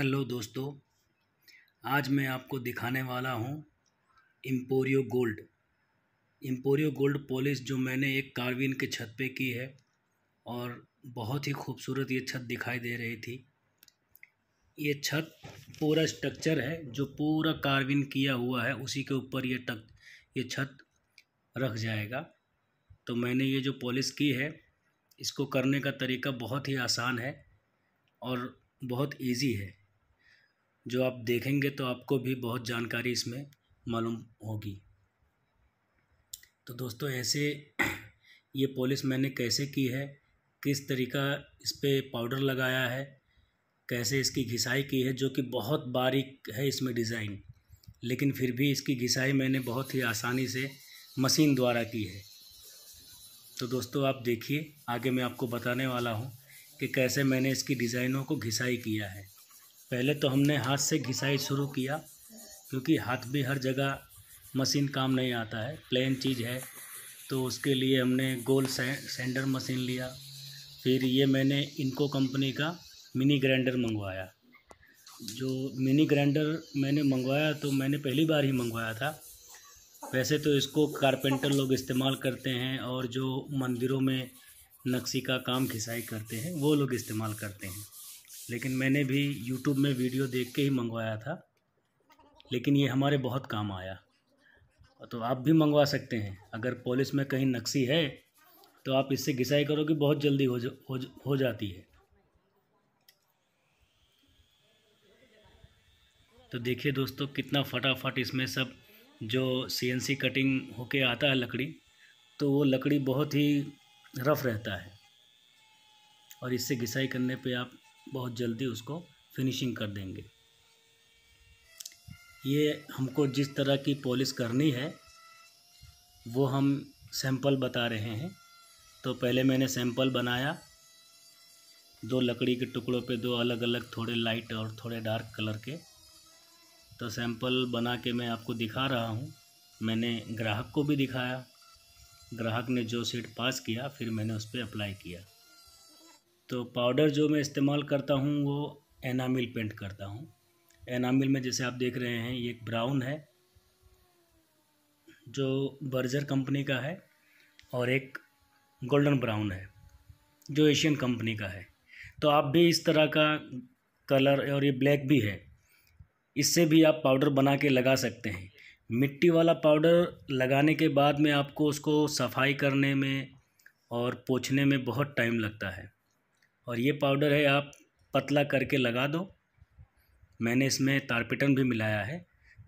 hello दोस्तों आज मैं आपको दिखाने वाला हूँ Emporio Gold Emporio Gold polish जो मैंने एक कार्विन के छत पे की है और बहुत ही खूबसूरत ये छत दिखाई दे रही थी ये छत पूरा स्ट्रक्चर है जो पूरा कार्विन किया हुआ है उसी के ऊपर ये टक ये छत रख जाएगा तो मैंने ये जो पॉलिश की है इसको करने का तरीका बहुत ही आसान है और बहुत इजी है जो आप देखेंगे तो आपको भी बहुत जानकारी इसमें मालूम होगी तो दोस्तों ऐसे ये पॉलिश मैंने कैसे की है किस तरीका इस पर पाउडर लगाया है कैसे इसकी घिसाई की है जो कि बहुत बारीक है इसमें डिज़ाइन लेकिन फिर भी इसकी घिसाई मैंने बहुत ही आसानी से मशीन द्वारा की है तो दोस्तों आप देखिए आगे मैं आपको बताने वाला हूँ कि कैसे मैंने इसकी डिज़ाइनों को घिसाई किया है पहले तो हमने हाथ से घिसाई शुरू किया क्योंकि हाथ भी हर जगह मशीन काम नहीं आता है प्लेन चीज़ है तो उसके लिए हमने गोल सेंडर मशीन लिया फिर ये मैंने इनको कंपनी का मिनी ग्राइंडर मंगवाया जो मिनी ग्राइंडर मैंने मंगवाया तो मैंने पहली बार ही मंगवाया था वैसे तो इसको कारपेंटर लोग इस्तेमाल करते हैं और जो मंदिरों में नक्शी का काम खिसाई करते हैं वो लोग इस्तेमाल करते हैं लेकिन मैंने भी यूट्यूब में वीडियो देख के ही मंगवाया था लेकिन ये हमारे बहुत काम आया तो आप भी मंगवा सकते हैं अगर पॉलिस में कहीं नक्सी है तो आप इससे घिसाई करोगे बहुत जल्दी हो, जा, हो, हो जाती है तो देखिए दोस्तों कितना फटाफट इसमें सब जो सीएनसी कटिंग होके आता है लकड़ी तो वो लकड़ी बहुत ही रफ़ रहता है और इससे घिसाई करने पे आप बहुत जल्दी उसको फिनिशिंग कर देंगे ये हमको जिस तरह की पॉलिश करनी है वो हम सैंपल बता रहे हैं तो पहले मैंने सैंपल बनाया दो लकड़ी के टुकड़ों पे दो अलग अलग थोड़े लाइट और थोड़े डार्क कलर के तो सैंपल बना के मैं आपको दिखा रहा हूँ मैंने ग्राहक को भी दिखाया ग्राहक ने जो सीट पास किया फिर मैंने उस पर अप्लाई किया तो पाउडर जो मैं इस्तेमाल करता हूँ वो एनामिल पेंट करता हूँ एनामिल में जैसे आप देख रहे हैं ये एक ब्राउन है जो बर्जर कंपनी का है और एक गोल्डन ब्राउन है जो एशियन कंपनी का है तो आप भी इस तरह का कलर और ये ब्लैक भी है इससे भी आप पाउडर बना के लगा सकते हैं मिट्टी वाला पाउडर लगाने के बाद में आपको उसको सफाई करने में और पोछने में बहुत टाइम लगता है और ये पाउडर है आप पतला करके लगा दो मैंने इसमें तारपिटन भी मिलाया है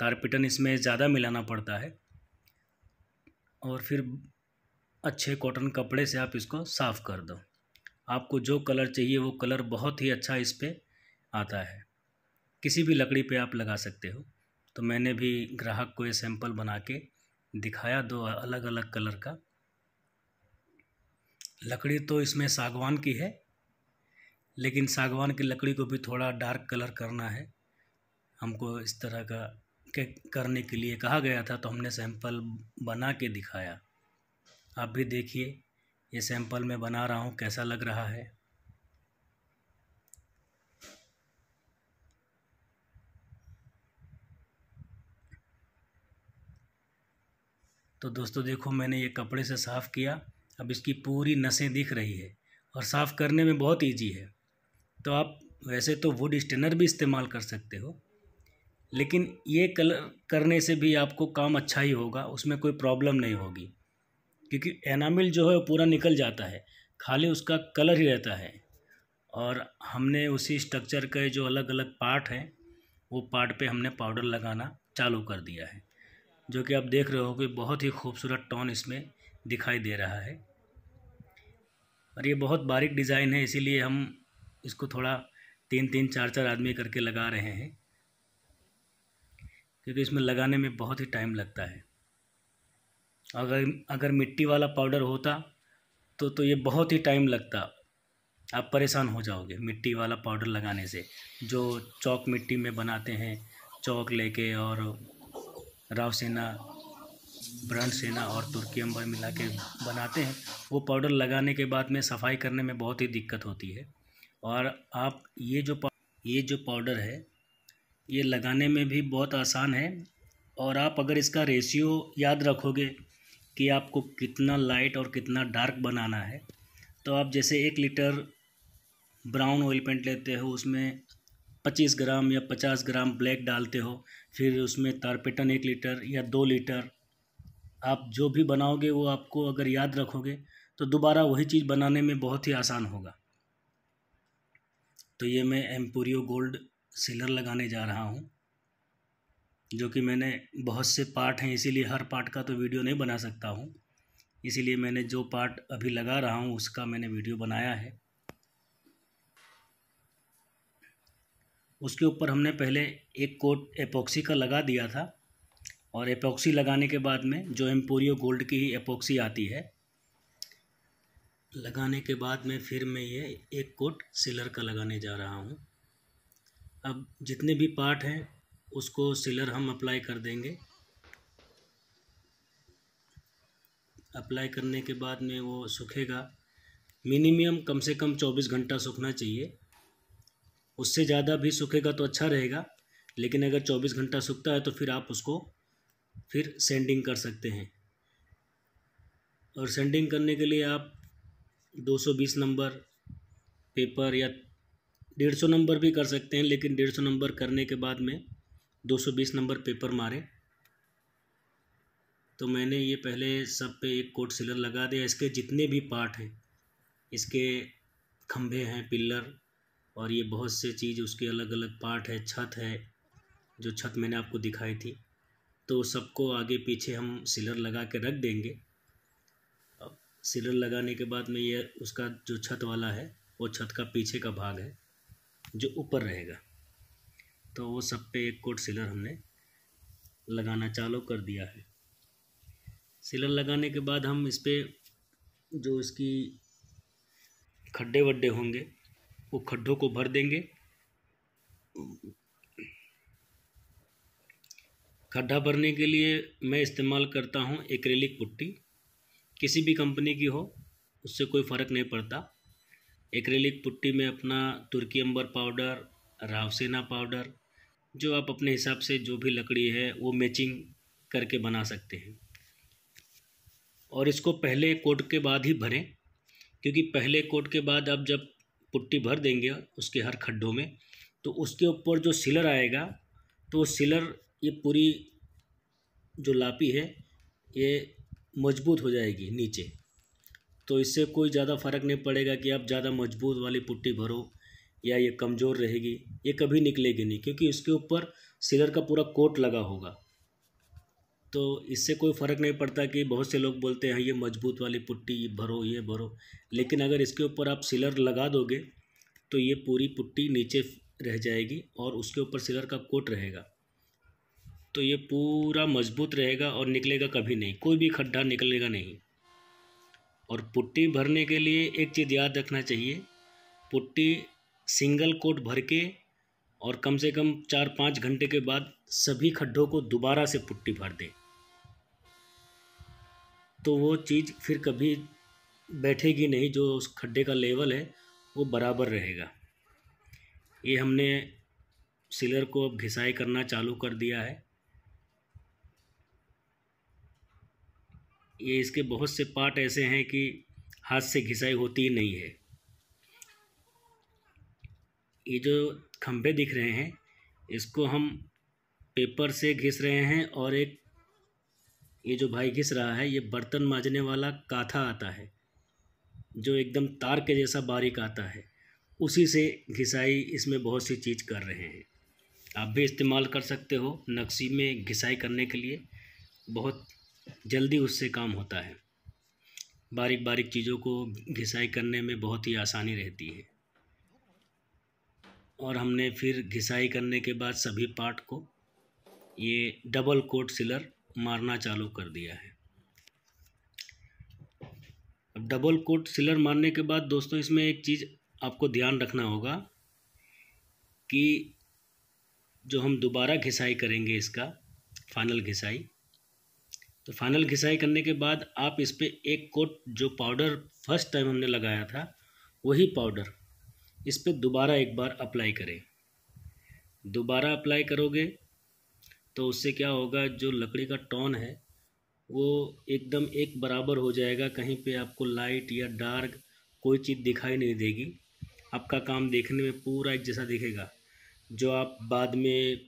तारपिटन इसमें ज़्यादा मिलाना पड़ता है और फिर अच्छे कॉटन कपड़े से आप इसको साफ़ कर दो आपको जो कलर चाहिए वो कलर बहुत ही अच्छा इस पर आता है किसी भी लकड़ी पे आप लगा सकते हो तो मैंने भी ग्राहक को ये सैंपल बना के दिखाया दो अलग अलग कलर का लकड़ी तो इसमें सागवान की है लेकिन सागवान की लकड़ी को भी थोड़ा डार्क कलर करना है हमको इस तरह का के करने के लिए कहा गया था तो हमने सैंपल बना के दिखाया आप भी देखिए ये सैंपल मैं बना रहा हूँ कैसा लग रहा है तो दोस्तों देखो मैंने ये कपड़े से साफ़ किया अब इसकी पूरी नसें दिख रही है और साफ़ करने में बहुत ईजी है तो आप वैसे तो वुड स्टेनर भी इस्तेमाल कर सकते हो लेकिन ये कल करने से भी आपको काम अच्छा ही होगा उसमें कोई प्रॉब्लम नहीं होगी क्योंकि एनामिल जो है वो पूरा निकल जाता है खाली उसका कलर ही रहता है और हमने उसी स्ट्रक्चर के जो अलग अलग पार्ट हैं वो पार्ट पे हमने पाउडर लगाना चालू कर दिया है जो कि आप देख रहे हो कि बहुत ही खूबसूरत टोन इसमें दिखाई दे रहा है और ये बहुत बारीक डिज़ाइन है इसीलिए हम इसको थोड़ा तीन तीन चार चार आदमी करके लगा रहे हैं क्योंकि इसमें लगाने में बहुत ही टाइम लगता है अगर अगर मिट्टी वाला पाउडर होता तो तो ये बहुत ही टाइम लगता आप परेशान हो जाओगे मिट्टी वाला पाउडर लगाने से जो चौक मिट्टी में बनाते हैं चौक लेके और राव सेना ब्रांड सेना और तुर्की अम्बर मिला के बनाते हैं वो पाउडर लगाने के बाद में सफाई करने में बहुत ही दिक्कत होती है और आप ये जो ये जो पाउडर है ये लगाने में भी बहुत आसान है और आप अगर इसका रेशियो याद रखोगे कि आपको कितना लाइट और कितना डार्क बनाना है तो आप जैसे एक लीटर ब्राउन ऑयल पेंट लेते हो उसमें पच्चीस ग्राम या पचास ग्राम ब्लैक डालते हो फिर उसमें तारपेटन एक लीटर या दो लीटर आप जो भी बनाओगे वो आपको अगर याद रखोगे तो दोबारा वही चीज़ बनाने में बहुत ही आसान होगा तो ये मैं एम्पोरियो गोल्ड सीलर लगाने जा रहा हूँ जो कि मैंने बहुत से पार्ट हैं इसीलिए हर पार्ट का तो वीडियो नहीं बना सकता हूँ इसीलिए मैंने जो पार्ट अभी लगा रहा हूँ उसका मैंने वीडियो बनाया है उसके ऊपर हमने पहले एक कोट एपोक्सी का लगा दिया था और एपोक्सी लगाने के बाद में जो एम्पोरियो गोल्ड की ही एपोक्सी आती है लगाने के बाद में फिर मैं ये एक कोट सिलर का लगाने जा रहा हूँ अब जितने भी पार्ट हैं उसको सिलर हम अप्लाई कर देंगे अप्लाई करने के बाद में वो सूखेगा मिनिमम कम से कम चौबीस घंटा सूखना चाहिए उससे ज़्यादा भी सूखेगा तो अच्छा रहेगा लेकिन अगर चौबीस घंटा सूखता है तो फिर आप उसको फिर सेंडिंग कर सकते हैं और सेंडिंग करने के लिए आप 220 नंबर पेपर या 150 नंबर भी कर सकते हैं लेकिन 150 नंबर करने के बाद में 220 नंबर पेपर मारे तो मैंने ये पहले सब पे एक कोट सिलर लगा दिया इसके जितने भी पार्ट हैं इसके खम्भे हैं पिल्लर और ये बहुत से चीज़ उसके अलग अलग पार्ट है छत है जो छत मैंने आपको दिखाई थी तो सबको आगे पीछे हम सिलर लगा के रख देंगे सीलर लगाने के बाद में ये उसका जो छत वाला है वो छत का पीछे का भाग है जो ऊपर रहेगा तो वो सब पे एक कोट सीलर हमने लगाना चालू कर दिया है सीलर लगाने के बाद हम इस पर जो इसकी खड्डे वड्डे होंगे वो खड्डों को भर देंगे खड्ढा भरने के लिए मैं इस्तेमाल करता हूँ एक्रेलिक पुट्टी किसी भी कंपनी की हो उससे कोई फ़र्क नहीं पड़ता एक्रेलिक पुट्टी में अपना तुर्की अंबर पाउडर रावसेना पाउडर जो आप अपने हिसाब से जो भी लकड़ी है वो मैचिंग करके बना सकते हैं और इसको पहले कोट के बाद ही भरें क्योंकि पहले कोट के बाद आप जब पुट्टी भर देंगे उसके हर खड्डों में तो उसके ऊपर जो सिलर आएगा तो सिलर ये पूरी जो लापी है ये मजबूत हो जाएगी नीचे तो इससे कोई ज़्यादा फ़र्क नहीं पड़ेगा कि आप ज़्यादा मजबूत वाली पुट्टी भरो या ये कमज़ोर रहेगी ये कभी निकलेगी नहीं क्योंकि इसके ऊपर सिलर का पूरा कोट लगा होगा तो इससे कोई फ़र्क नहीं पड़ता कि बहुत से लोग बोलते हैं हाँ, ये मजबूत वाली पुट्टी भरो ये भरो लेकिन अगर इसके ऊपर आप सिलर लगा दोगे तो ये पूरी पुट्टी नीचे रह जाएगी और उसके ऊपर सिलर का कोट रहेगा तो ये पूरा मजबूत रहेगा और निकलेगा कभी नहीं कोई भी खड्डा निकलेगा नहीं और पुट्टी भरने के लिए एक चीज़ याद रखना चाहिए पुट्टी सिंगल कोट भर के और कम से कम चार पाँच घंटे के बाद सभी खड्डों को दोबारा से पुट्टी भर दे तो वो चीज़ फिर कभी बैठेगी नहीं जो उस खड्डे का लेवल है वो बराबर रहेगा ये हमने सिलर को अब घिसाई करना चालू कर दिया है ये इसके बहुत से पार्ट ऐसे हैं कि हाथ से घिसाई होती ही नहीं है ये जो खम्भे दिख रहे हैं इसको हम पेपर से घिस रहे हैं और एक ये जो भाई घिस रहा है ये बर्तन माजने वाला काथा आता है जो एकदम तार के जैसा बारीक आता है उसी से घिसाई इसमें बहुत सी चीज़ कर रहे हैं आप भी इस्तेमाल कर सकते हो नक्शी में घिसाई करने के लिए बहुत जल्दी उससे काम होता है बारीक बारीक चीज़ों को घिसाई करने में बहुत ही आसानी रहती है और हमने फिर घिसाई करने के बाद सभी पार्ट को ये डबल कोट सिलर मारना चालू कर दिया है अब डबल कोट सिलर मारने के बाद दोस्तों इसमें एक चीज़ आपको ध्यान रखना होगा कि जो हम दोबारा घिसाई करेंगे इसका फाइनल घिसाई तो फाइनल घिसाई करने के बाद आप इस पर एक कोट जो पाउडर फर्स्ट टाइम हमने लगाया था वही पाउडर इस पर दोबारा एक बार अप्लाई करें दोबारा अप्लाई करोगे तो उससे क्या होगा जो लकड़ी का टॉन है वो एकदम एक बराबर हो जाएगा कहीं पे आपको लाइट या डार्क कोई चीज़ दिखाई नहीं देगी आपका काम देखने में पूरा एक जैसा दिखेगा जो आप बाद में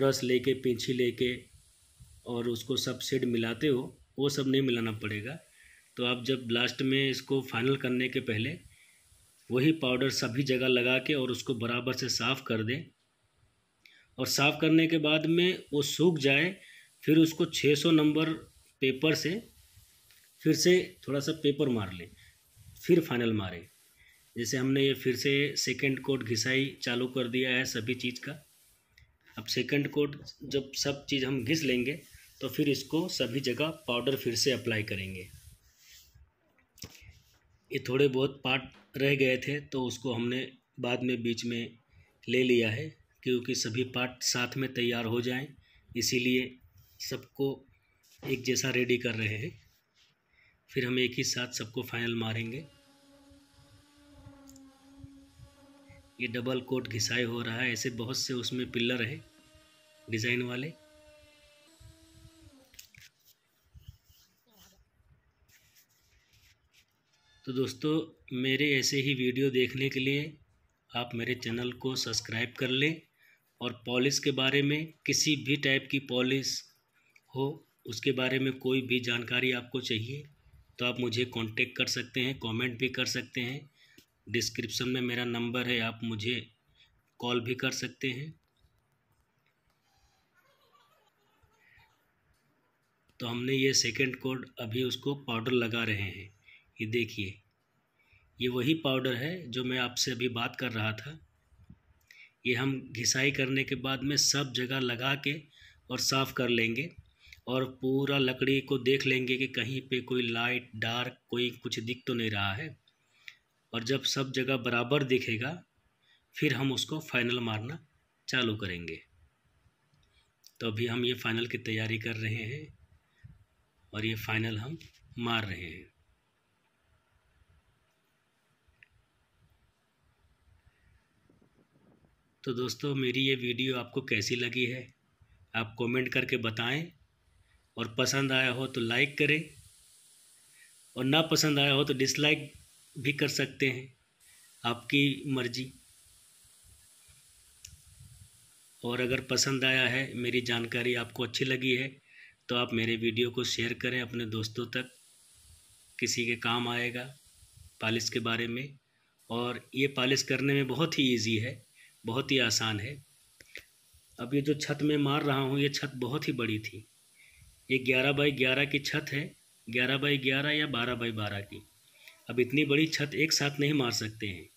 ब्रश लेके ले लेके और उसको सब सेड मिलाते हो वो सब नहीं मिलाना पड़ेगा तो आप जब लास्ट में इसको फाइनल करने के पहले वही पाउडर सभी जगह लगा के और उसको बराबर से साफ़ कर दें और साफ़ करने के बाद में वो सूख जाए फिर उसको 600 नंबर पेपर से फिर से थोड़ा सा पेपर मार लें फिर फाइनल मारें जैसे हमने ये फिर से सेकंड कोट घिसाई चालू कर दिया है सभी चीज़ का अब सेकंड कोट जब सब चीज़ हम घिस लेंगे तो फिर इसको सभी जगह पाउडर फिर से अप्लाई करेंगे ये थोड़े बहुत पार्ट रह गए थे तो उसको हमने बाद में बीच में ले लिया है क्योंकि सभी पार्ट साथ में तैयार हो जाएं इसीलिए सबको एक जैसा रेडी कर रहे हैं फिर हम एक ही साथ सबको फाइनल मारेंगे ये डबल कोट घिसाई हो रहा है ऐसे बहुत से उसमें पिल्लर है डिज़ाइन वाले तो दोस्तों मेरे ऐसे ही वीडियो देखने के लिए आप मेरे चैनल को सब्सक्राइब कर लें और पॉलिस के बारे में किसी भी टाइप की पॉलिस हो उसके बारे में कोई भी जानकारी आपको चाहिए तो आप मुझे कांटेक्ट कर सकते हैं कमेंट भी कर सकते हैं डिस्क्रिप्शन में मेरा नंबर है आप मुझे कॉल भी कर सकते हैं तो हमने ये सेकंड कोड अभी उसको पाउडर लगा रहे हैं ये देखिए ये वही पाउडर है जो मैं आपसे अभी बात कर रहा था ये हम घिसाई करने के बाद में सब जगह लगा के और साफ़ कर लेंगे और पूरा लकड़ी को देख लेंगे कि कहीं पे कोई लाइट डार्क कोई कुछ दिख तो नहीं रहा है और जब सब जगह बराबर दिखेगा फिर हम उसको फाइनल मारना चालू करेंगे तो अभी हम ये फाइनल की तैयारी कर रहे हैं और ये फाइनल हम मार रहे हैं तो दोस्तों मेरी ये वीडियो आपको कैसी लगी है आप कमेंट करके बताएं और पसंद आया हो तो लाइक करें और ना पसंद आया हो तो डिसलाइक भी कर सकते हैं आपकी मर्जी और अगर पसंद आया है मेरी जानकारी आपको अच्छी लगी है तो आप मेरे वीडियो को शेयर करें अपने दोस्तों तक किसी के काम आएगा पालिश के बारे में और ये पालिश करने में बहुत ही इजी है बहुत ही आसान है अब ये जो छत में मार रहा हूँ ये छत बहुत ही बड़ी थी ये ग्यारह बाई ग्यारह की छत है ग्यारह बाई ग्यारह या बारह बाई बारह की अब इतनी बड़ी छत एक साथ नहीं मार सकते हैं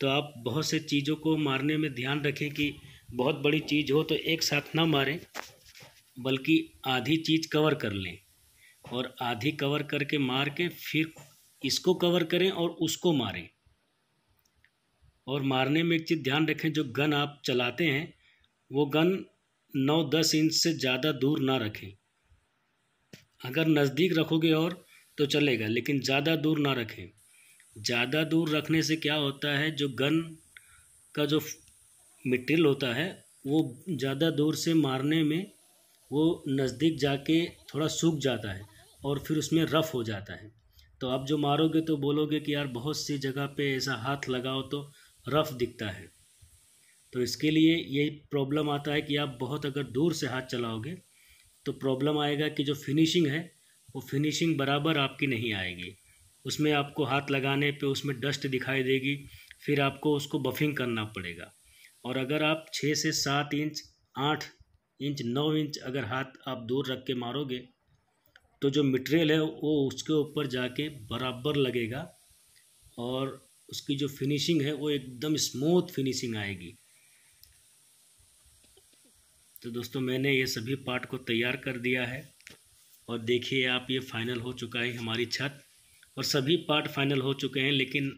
तो आप बहुत से चीज़ों को मारने में ध्यान रखें कि बहुत बड़ी चीज़ हो तो एक साथ ना मारें बल्कि आधी चीज़ कवर कर लें और आधी कवर करके मार के फिर इसको कवर करें और उसको मारें और मारने में एक चीज़ ध्यान रखें जो गन आप चलाते हैं वो गन नौ दस इंच से ज़्यादा दूर ना रखें अगर नज़दीक रखोगे और तो चलेगा लेकिन ज़्यादा दूर ना रखें ज़्यादा दूर रखने से क्या होता है जो गन का जो मटेरियल होता है वो ज़्यादा दूर से मारने में वो नज़दीक जाके थोड़ा सूख जाता है और फिर उसमें रफ़ हो जाता है तो आप जो मारोगे तो बोलोगे कि यार बहुत सी जगह पे ऐसा हाथ लगाओ तो रफ़ दिखता है तो इसके लिए यही प्रॉब्लम आता है कि आप बहुत अगर दूर से हाथ चलाओगे तो प्रॉब्लम आएगा कि जो फिनिशिंग है वो फिनिशिंग बराबर आपकी नहीं आएगी उसमें आपको हाथ लगाने पे उसमें डस्ट दिखाई देगी फिर आपको उसको बफिंग करना पड़ेगा और अगर आप छः से सात इंच आठ इंच नौ इंच अगर हाथ आप दूर रख के मारोगे तो जो मटेरियल है वो उसके ऊपर जाके बराबर लगेगा और उसकी जो फिनिशिंग है वो एकदम स्मूथ फिनिशिंग आएगी तो दोस्तों मैंने ये सभी पार्ट को तैयार कर दिया है और देखिए आप ये फाइनल हो चुका है हमारी छत और सभी पार्ट फाइनल हो चुके हैं लेकिन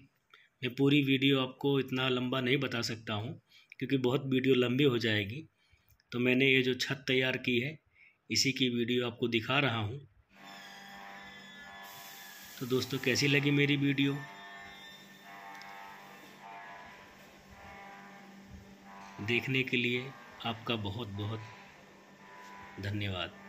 मैं पूरी वीडियो आपको इतना लंबा नहीं बता सकता हूँ क्योंकि बहुत वीडियो लंबी हो जाएगी तो मैंने ये जो छत तैयार की है इसी की वीडियो आपको दिखा रहा हूँ तो दोस्तों कैसी लगी मेरी वीडियो देखने के लिए आपका बहुत बहुत धन्यवाद